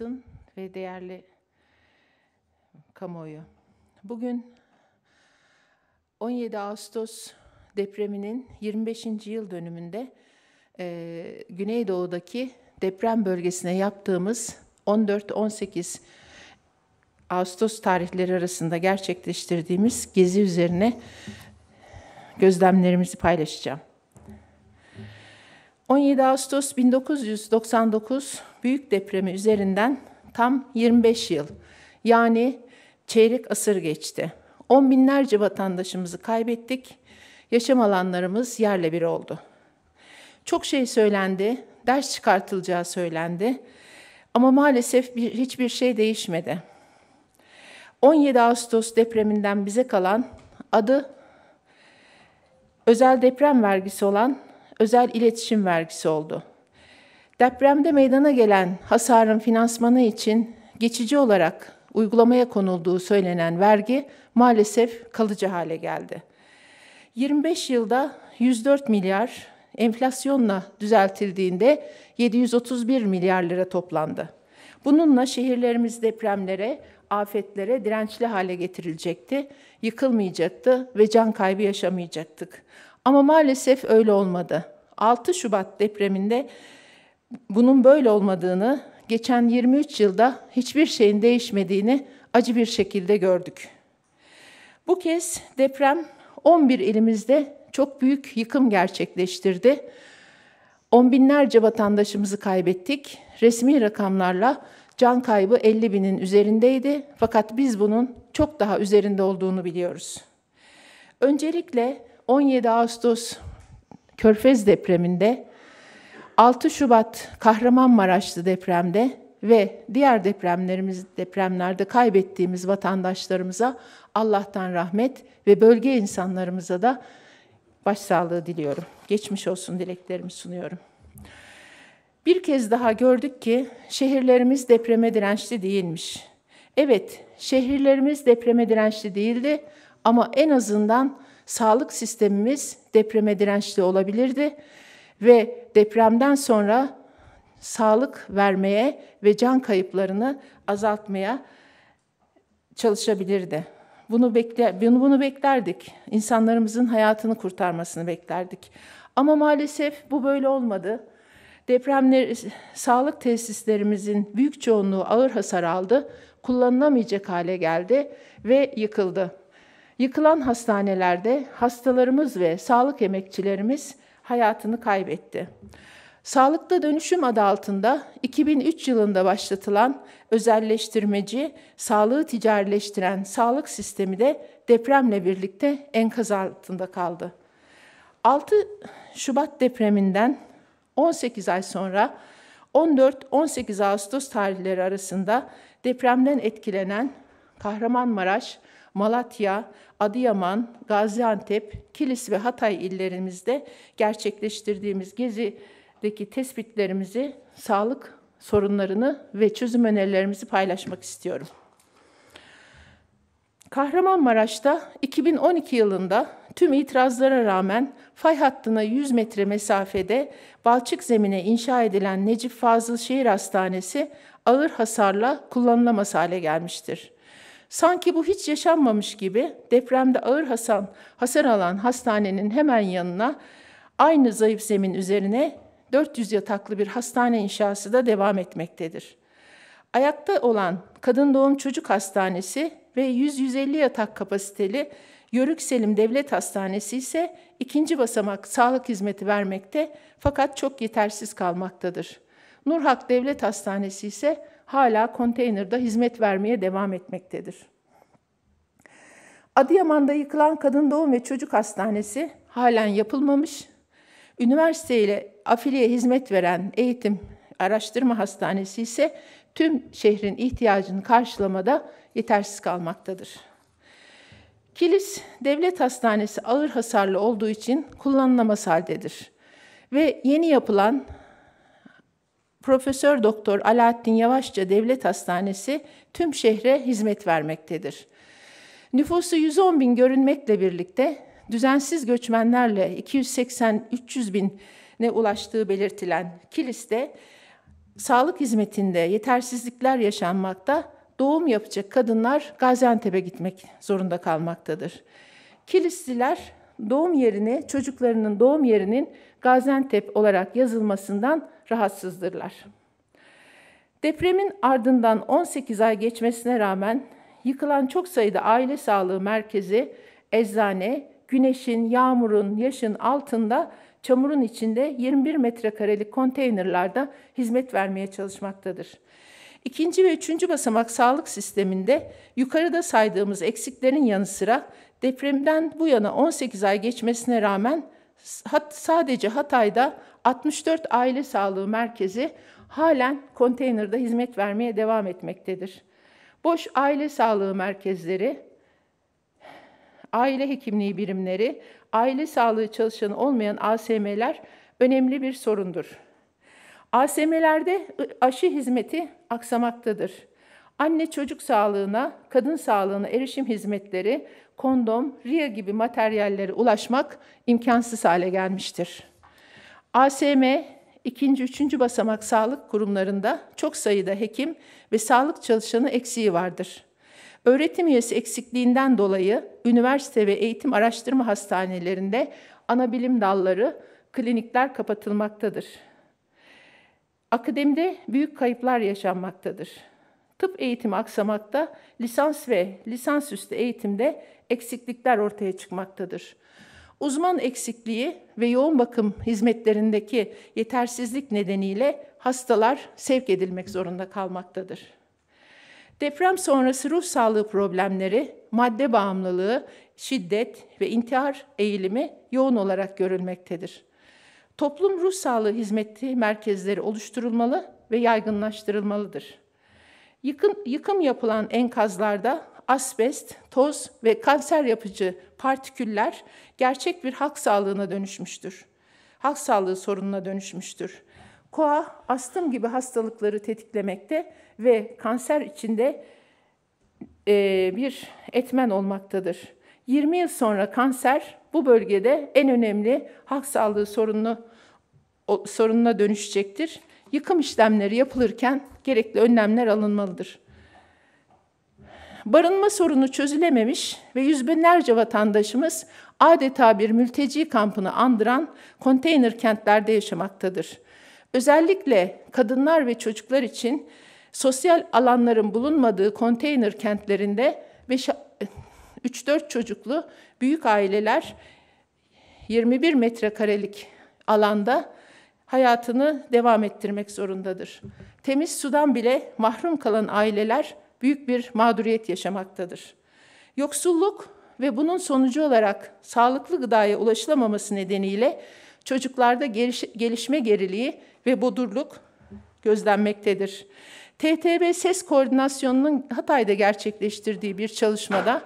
basın ve değerli kamuoyu. Bugün 17 Ağustos depreminin 25. yıl dönümünde e, Güneydoğu'daki deprem bölgesine yaptığımız 14-18 Ağustos tarihleri arasında gerçekleştirdiğimiz gezi üzerine gözlemlerimizi paylaşacağım. 17 Ağustos 1999 büyük depremi üzerinden tam 25 yıl yani çeyrek asır geçti. On binlerce vatandaşımızı kaybettik. Yaşam alanlarımız yerle bir oldu. Çok şey söylendi, ders çıkartılacağı söylendi. Ama maalesef hiçbir şey değişmedi. 17 Ağustos depreminden bize kalan adı özel deprem vergisi olan özel iletişim vergisi oldu. Depremde meydana gelen hasarın finansmanı için geçici olarak uygulamaya konulduğu söylenen vergi maalesef kalıcı hale geldi. 25 yılda 104 milyar enflasyonla düzeltildiğinde 731 milyar lira toplandı. Bununla şehirlerimiz depremlere, afetlere dirençli hale getirilecekti, yıkılmayacaktı ve can kaybı yaşamayacaktık. Ama maalesef öyle olmadı. 6 Şubat depreminde bunun böyle olmadığını, geçen 23 yılda hiçbir şeyin değişmediğini acı bir şekilde gördük. Bu kez deprem 11 ilimizde çok büyük yıkım gerçekleştirdi. On binlerce vatandaşımızı kaybettik. Resmi rakamlarla can kaybı 50 binin üzerindeydi. Fakat biz bunun çok daha üzerinde olduğunu biliyoruz. Öncelikle 17 Ağustos Körfez depreminde, 6 Şubat Kahramanmaraşlı depremde ve diğer depremlerimiz depremlerde kaybettiğimiz vatandaşlarımıza Allah'tan rahmet ve bölge insanlarımıza da başsağlığı diliyorum. Geçmiş olsun dileklerimi sunuyorum. Bir kez daha gördük ki şehirlerimiz depreme dirençli değilmiş. Evet, şehirlerimiz depreme dirençli değildi ama en azından sağlık sistemimiz depreme dirençli olabilirdi ve depremden sonra sağlık vermeye ve can kayıplarını azaltmaya çalışabilirdi. Bunu bekle bunu bunu beklerdik. İnsanlarımızın hayatını kurtarmasını beklerdik. Ama maalesef bu böyle olmadı. Depremler sağlık tesislerimizin büyük çoğunluğu ağır hasar aldı, kullanılamayacak hale geldi ve yıkıldı. Yıkılan hastanelerde hastalarımız ve sağlık emekçilerimiz hayatını kaybetti. Sağlıkta Dönüşüm adı altında 2003 yılında başlatılan özelleştirmeci, sağlığı ticarileştiren sağlık sistemi de depremle birlikte enkaz altında kaldı. 6 Şubat depreminden 18 ay sonra 14-18 Ağustos tarihleri arasında depremden etkilenen Kahramanmaraş, Malatya, Adıyaman, Gaziantep, Kilis ve Hatay illerimizde gerçekleştirdiğimiz gezideki tespitlerimizi, sağlık sorunlarını ve çözüm önerilerimizi paylaşmak istiyorum. Kahramanmaraş'ta 2012 yılında tüm itirazlara rağmen fay hattına 100 metre mesafede balçık zemine inşa edilen Necip Fazıl Şehir Hastanesi ağır hasarla kullanılamaz hale gelmiştir. Sanki bu hiç yaşanmamış gibi depremde ağır hasan, hasar alan hastanenin hemen yanına aynı zayıf zemin üzerine 400 yataklı bir hastane inşası da devam etmektedir. Ayakta olan Kadın Doğum Çocuk Hastanesi ve 100-150 yatak kapasiteli Yörük Selim Devlet Hastanesi ise ikinci basamak sağlık hizmeti vermekte fakat çok yetersiz kalmaktadır. Nurhak Devlet Hastanesi ise hala konteynerda hizmet vermeye devam etmektedir. Adıyaman'da yıkılan kadın doğum ve çocuk hastanesi halen yapılmamış. Üniversiteyle afiliye hizmet veren eğitim araştırma hastanesi ise tüm şehrin ihtiyacını karşılamada yetersiz kalmaktadır. Kilis Devlet Hastanesi ağır hasarlı olduğu için kullanılamaz haldedir. Ve yeni yapılan Profesör Doktor Alaaddin Yavaşça Devlet Hastanesi tüm şehre hizmet vermektedir. Nüfusu 110 bin görünmekle birlikte düzensiz göçmenlerle 280-300 bine ulaştığı belirtilen Kilis'te sağlık hizmetinde yetersizlikler yaşanmakta, doğum yapacak kadınlar Gaziantep'e gitmek zorunda kalmaktadır. Kilisliler doğum yerini, çocuklarının doğum yerinin Gaziantep olarak yazılmasından rahatsızdırlar. Depremin ardından 18 ay geçmesine rağmen yıkılan çok sayıda aile sağlığı merkezi, eczane, güneşin, yağmurun, yaşın altında, çamurun içinde 21 metrekarelik konteynerlarda hizmet vermeye çalışmaktadır. İkinci ve üçüncü basamak sağlık sisteminde yukarıda saydığımız eksiklerin yanı sıra depremden bu yana 18 ay geçmesine rağmen sadece Hatay'da 64 aile sağlığı merkezi halen konteynerde hizmet vermeye devam etmektedir. Boş aile sağlığı merkezleri, aile hekimliği birimleri, aile sağlığı çalışanı olmayan ASM'ler önemli bir sorundur. ASM'lerde aşı hizmeti aksamaktadır. Anne çocuk sağlığına, kadın sağlığına erişim hizmetleri, kondom, RIA gibi materyallere ulaşmak imkansız hale gelmiştir. ASM ikinci üçüncü basamak sağlık kurumlarında çok sayıda hekim ve sağlık çalışanı eksiği vardır. Öğretim üyesi eksikliğinden dolayı üniversite ve eğitim araştırma hastanelerinde ana bilim dalları, klinikler kapatılmaktadır. Akademide büyük kayıplar yaşanmaktadır. Tıp eğitimi aksamakta, lisans ve lisansüstü eğitimde eksiklikler ortaya çıkmaktadır. Uzman eksikliği ve yoğun bakım hizmetlerindeki yetersizlik nedeniyle hastalar sevk edilmek zorunda kalmaktadır. Deprem sonrası ruh sağlığı problemleri, madde bağımlılığı, şiddet ve intihar eğilimi yoğun olarak görülmektedir. Toplum ruh sağlığı hizmeti merkezleri oluşturulmalı ve yaygınlaştırılmalıdır. Yıkım, yıkım yapılan enkazlarda asbest, toz ve kanser yapıcı partiküller gerçek bir halk sağlığına dönüşmüştür. Halk sağlığı sorununa dönüşmüştür. Koa, astım gibi hastalıkları tetiklemekte ve kanser içinde e, bir etmen olmaktadır. 20 yıl sonra kanser bu bölgede en önemli halk sağlığı sorununu, o, sorununa dönüşecektir. Yıkım işlemleri yapılırken gerekli önlemler alınmalıdır. Barınma sorunu çözülememiş ve yüz binlerce vatandaşımız adeta bir mülteci kampını andıran konteyner kentlerde yaşamaktadır. Özellikle kadınlar ve çocuklar için sosyal alanların bulunmadığı konteyner kentlerinde 3-4 eh, çocuklu büyük aileler 21 metrekarelik alanda hayatını devam ettirmek zorundadır. Temiz sudan bile mahrum kalan aileler büyük bir mağduriyet yaşamaktadır. Yoksulluk ve bunun sonucu olarak sağlıklı gıdaya ulaşılamaması nedeniyle çocuklarda gelişme geriliği ve bodurluk gözlenmektedir. TTB Ses Koordinasyonu'nun Hatay'da gerçekleştirdiği bir çalışmada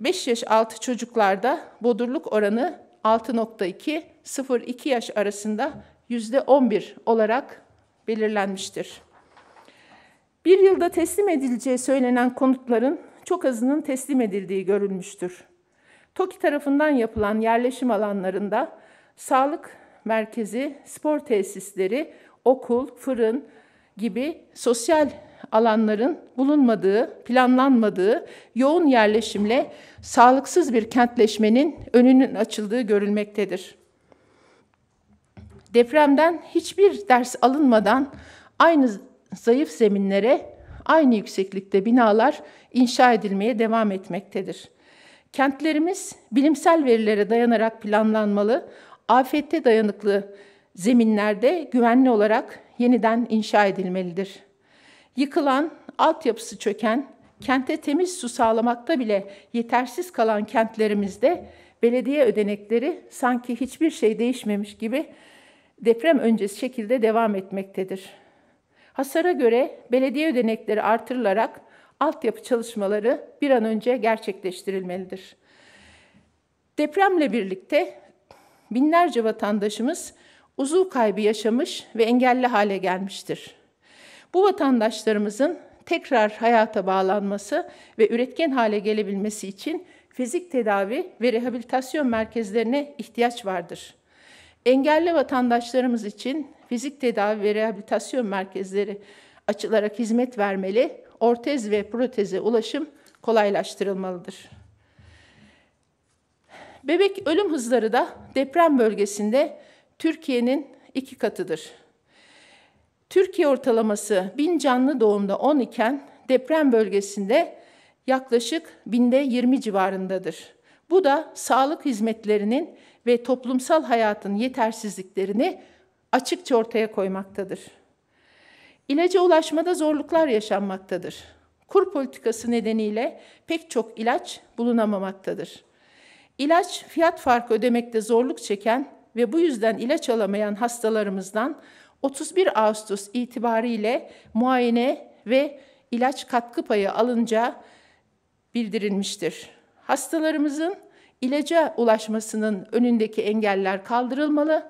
5 yaş altı çocuklarda bodurluk oranı 6.2, 02 yaş arasında %11 olarak belirlenmiştir. Bir yılda teslim edileceği söylenen konutların çok azının teslim edildiği görülmüştür. TOKİ tarafından yapılan yerleşim alanlarında sağlık merkezi, spor tesisleri, okul, fırın gibi sosyal alanların bulunmadığı, planlanmadığı yoğun yerleşimle sağlıksız bir kentleşmenin önünün açıldığı görülmektedir. Depremden hiçbir ders alınmadan aynı zayıf zeminlere aynı yükseklikte binalar inşa edilmeye devam etmektedir. Kentlerimiz bilimsel verilere dayanarak planlanmalı, afette dayanıklı zeminlerde güvenli olarak yeniden inşa edilmelidir. Yıkılan, altyapısı çöken, kente temiz su sağlamakta bile yetersiz kalan kentlerimizde belediye ödenekleri sanki hiçbir şey değişmemiş gibi deprem öncesi şekilde devam etmektedir. Hasara göre belediye ödenekleri artırılarak altyapı çalışmaları bir an önce gerçekleştirilmelidir. Depremle birlikte binlerce vatandaşımız uzuv kaybı yaşamış ve engelli hale gelmiştir. Bu vatandaşlarımızın tekrar hayata bağlanması ve üretken hale gelebilmesi için fizik tedavi ve rehabilitasyon merkezlerine ihtiyaç vardır.'' Engelli vatandaşlarımız için fizik tedavi ve rehabilitasyon merkezleri açılarak hizmet vermeli, ortez ve proteze ulaşım kolaylaştırılmalıdır. Bebek ölüm hızları da deprem bölgesinde Türkiye'nin iki katıdır. Türkiye ortalaması 1000 canlı doğumda 10 iken deprem bölgesinde yaklaşık binde 20 civarındadır. Bu da sağlık hizmetlerinin ve toplumsal hayatın yetersizliklerini açıkça ortaya koymaktadır. İlaca ulaşmada zorluklar yaşanmaktadır. Kur politikası nedeniyle pek çok ilaç bulunamamaktadır. İlaç fiyat farkı ödemekte zorluk çeken ve bu yüzden ilaç alamayan hastalarımızdan 31 Ağustos itibariyle muayene ve ilaç katkı payı alınca bildirilmiştir. Hastalarımızın ilaca ulaşmasının önündeki engeller kaldırılmalı,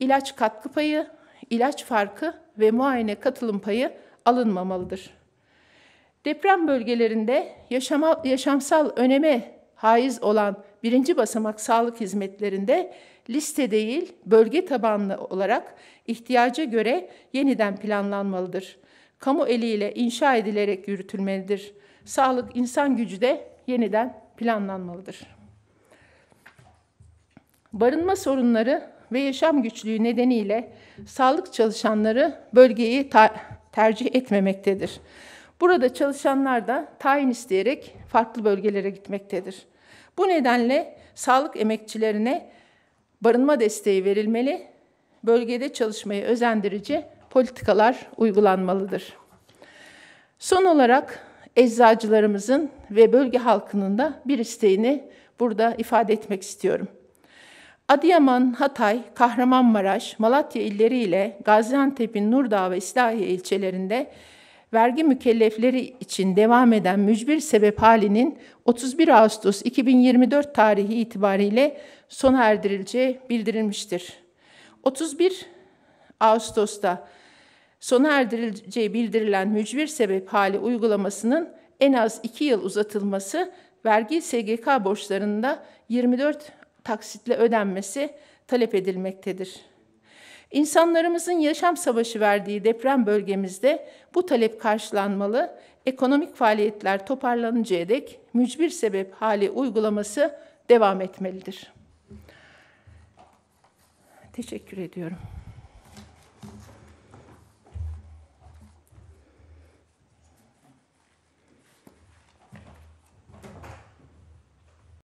ilaç katkı payı, ilaç farkı ve muayene katılım payı alınmamalıdır. Deprem bölgelerinde yaşama, yaşamsal öneme haiz olan birinci basamak sağlık hizmetlerinde liste değil bölge tabanlı olarak ihtiyaca göre yeniden planlanmalıdır. Kamu eliyle inşa edilerek yürütülmelidir. Sağlık insan gücü de yeniden planlanmalıdır barınma sorunları ve yaşam güçlüğü nedeniyle sağlık çalışanları bölgeyi tercih etmemektedir. Burada çalışanlar da tayin isteyerek farklı bölgelere gitmektedir. Bu nedenle sağlık emekçilerine barınma desteği verilmeli, bölgede çalışmayı özendirici politikalar uygulanmalıdır. Son olarak eczacılarımızın ve bölge halkının da bir isteğini burada ifade etmek istiyorum. Adıyaman, Hatay, Kahramanmaraş, Malatya illeri ile Gaziantep'in Nurdağ ve İslahiye ilçelerinde vergi mükellefleri için devam eden mücbir sebep halinin 31 Ağustos 2024 tarihi itibariyle sona erdirileceği bildirilmiştir. 31 Ağustos'ta sona erdirileceği bildirilen mücbir sebep hali uygulamasının en az 2 yıl uzatılması vergi SGK borçlarında 24 taksitle ödenmesi talep edilmektedir. İnsanlarımızın yaşam savaşı verdiği deprem bölgemizde bu talep karşılanmalı, ekonomik faaliyetler toparlanıncaya dek mücbir sebep hali uygulaması devam etmelidir. Teşekkür ediyorum.